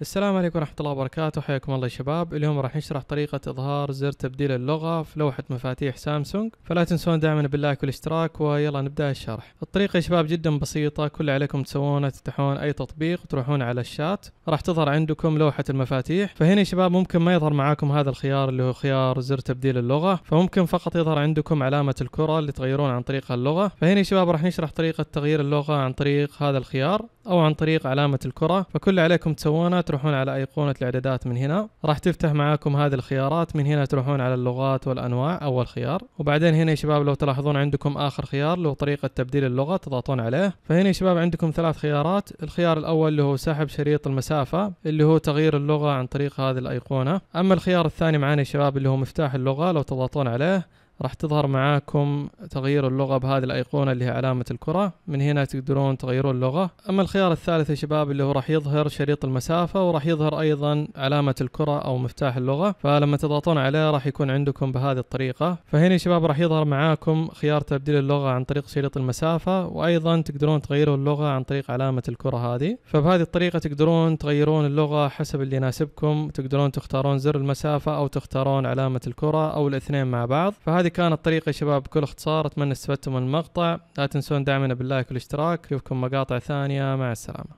السلام عليكم ورحمة الله وبركاته حياكم الله يا شباب اليوم راح نشرح طريقة إظهار زر تبديل اللغة في لوحة مفاتيح سامسونج فلا تنسون دعمنا باللايك والاشتراك ويلا نبدأ الشرح الطريقة يا شباب جدا بسيطة كل اللي عليكم تسوونه تفتحون أي تطبيق وتروحون على الشات راح تظهر عندكم لوحة المفاتيح فهنا يا شباب ممكن ما يظهر معاكم هذا الخيار اللي هو خيار زر تبديل اللغة فممكن فقط يظهر عندكم علامة الكرة اللي تغيرون عن طريقها اللغة فهنا يا شباب راح نشرح طريقة تغيير اللغة عن طريق هذا الخيار أو عن طريق علامة الكرة فكل عليكم تسوونه تروحون على أيقونة الإعدادات من هنا راح تفتح معاكم هذه الخيارات من هنا تروحون على اللغات والأنواع أول خيار وبعدين هنا يا شباب لو تلاحظون عندكم آخر خيار له طريقة تبديل اللغة تضغطون عليه فهنا يا شباب عندكم ثلاث خيارات الخيار الأول اللي هو سحب شريط المسافة اللي هو تغيير اللغة عن طريق هذه الأيقونة أما الخيار الثاني معانا يا شباب اللي هو مفتاح اللغة لو تضغطون عليه راح تظهر معاكم تغيير اللغة بهذه الأيقونة اللي هي علامة الكرة من هنا تقدرون تغيرون اللغة أما الخيار الثالث يا شباب اللي هو راح يظهر شريط المسافة وراح يظهر أيضا علامة الكرة أو مفتاح اللغة فلما تضغطون عليه راح يكون عندكم بهذه الطريقة فهنا يا شباب راح يظهر معاكم خيار تبديل اللغة عن طريق شريط المسافة وأيضا تقدرون تغيرون اللغة عن طريق علامة الكرة هذه فبهذه الطريقة تقدرون تغيرون اللغة حسب اللي يناسبكم تقدرون تختارون زر المسافة أو تختارون علامة الكرة أو الاثنين مع بعض فهذه هذه كانت طريقة شباب بكل اختصار أتمنى استفدتم من المقطع لا تنسون دعمنا باللايك والاشتراك نشوفكم مقاطع ثانية مع السلامة